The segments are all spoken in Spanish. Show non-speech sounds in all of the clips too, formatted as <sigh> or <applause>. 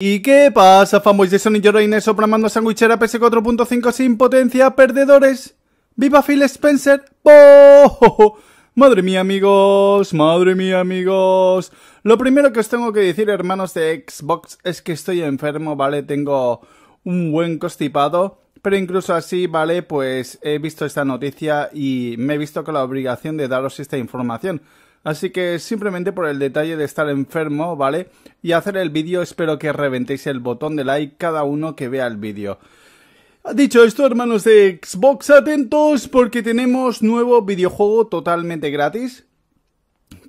¿Y qué pasa, fanboys de Sony Lloroines programando sandwichera PS4.5 sin potencia, perdedores? ¡Viva Phil Spencer! ¡Oh! Madre mía, amigos, madre mía, amigos. Lo primero que os tengo que decir, hermanos de Xbox, es que estoy enfermo, ¿vale? Tengo un buen constipado, pero incluso así, ¿vale? Pues he visto esta noticia y me he visto con la obligación de daros esta información. Así que simplemente por el detalle de estar enfermo, ¿vale? Y hacer el vídeo, espero que reventéis el botón de like cada uno que vea el vídeo. Dicho esto, hermanos de Xbox, atentos porque tenemos nuevo videojuego totalmente gratis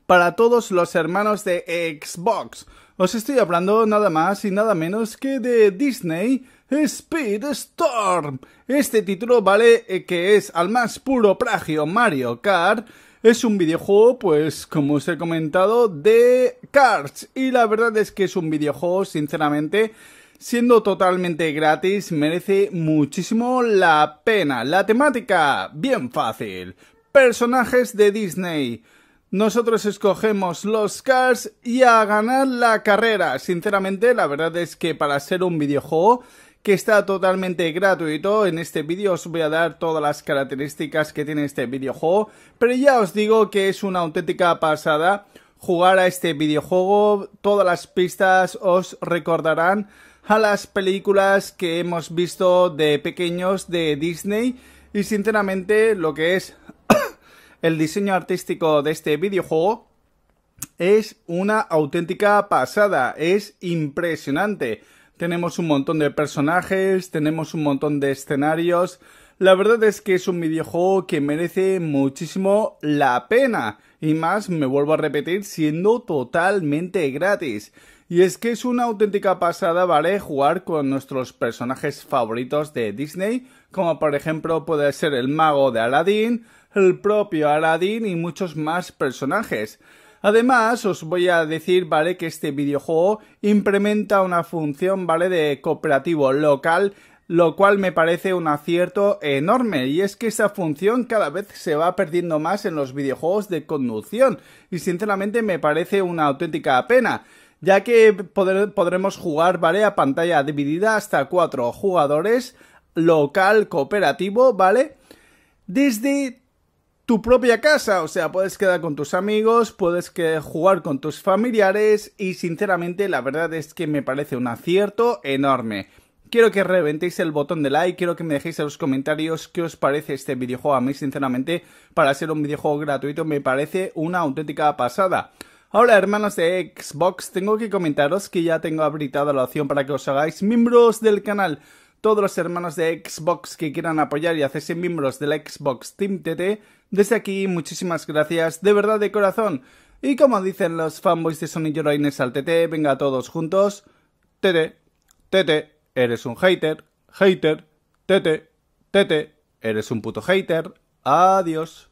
para todos los hermanos de Xbox. Os estoy hablando nada más y nada menos que de Disney Storm. Este título, ¿vale? Eh, que es al más puro plagio Mario Kart es un videojuego, pues como os he comentado, de Cars. Y la verdad es que es un videojuego, sinceramente, siendo totalmente gratis, merece muchísimo la pena. La temática, bien fácil. Personajes de Disney. Nosotros escogemos los cars y a ganar la carrera. Sinceramente, la verdad es que para ser un videojuego que está totalmente gratuito. En este vídeo os voy a dar todas las características que tiene este videojuego, pero ya os digo que es una auténtica pasada jugar a este videojuego. Todas las pistas os recordarán a las películas que hemos visto de pequeños de Disney y sinceramente lo que es <coughs> el diseño artístico de este videojuego es una auténtica pasada, es impresionante. Tenemos un montón de personajes, tenemos un montón de escenarios. La verdad es que es un videojuego que merece muchísimo la pena. Y más, me vuelvo a repetir, siendo totalmente gratis. Y es que es una auténtica pasada, ¿vale? Jugar con nuestros personajes favoritos de Disney, como por ejemplo puede ser el mago de Aladdin, el propio Aladdin y muchos más personajes. Además, os voy a decir, ¿vale? Que este videojuego implementa una función, ¿vale? De cooperativo local lo cual me parece un acierto enorme, y es que esa función cada vez se va perdiendo más en los videojuegos de conducción, y sinceramente me parece una auténtica pena, ya que podremos jugar, ¿vale? A pantalla dividida hasta cuatro jugadores, local, cooperativo, ¿vale? Desde tu propia casa, o sea, puedes quedar con tus amigos, puedes jugar con tus familiares y sinceramente la verdad es que me parece un acierto enorme. Quiero que reventéis el botón de like, quiero que me dejéis en los comentarios qué os parece este videojuego. A mí, sinceramente, para ser un videojuego gratuito me parece una auténtica pasada. Ahora, hermanos de Xbox, tengo que comentaros que ya tengo habilitada la opción para que os hagáis miembros del canal todos los hermanos de Xbox que quieran apoyar y hacerse miembros del Xbox Team TT. Desde aquí, muchísimas gracias, de verdad de corazón. Y como dicen los fanboys de Sony Lloraines al TT, venga todos juntos. TT, TT, eres un hater, hater, TT, TT, eres un puto hater. Adiós.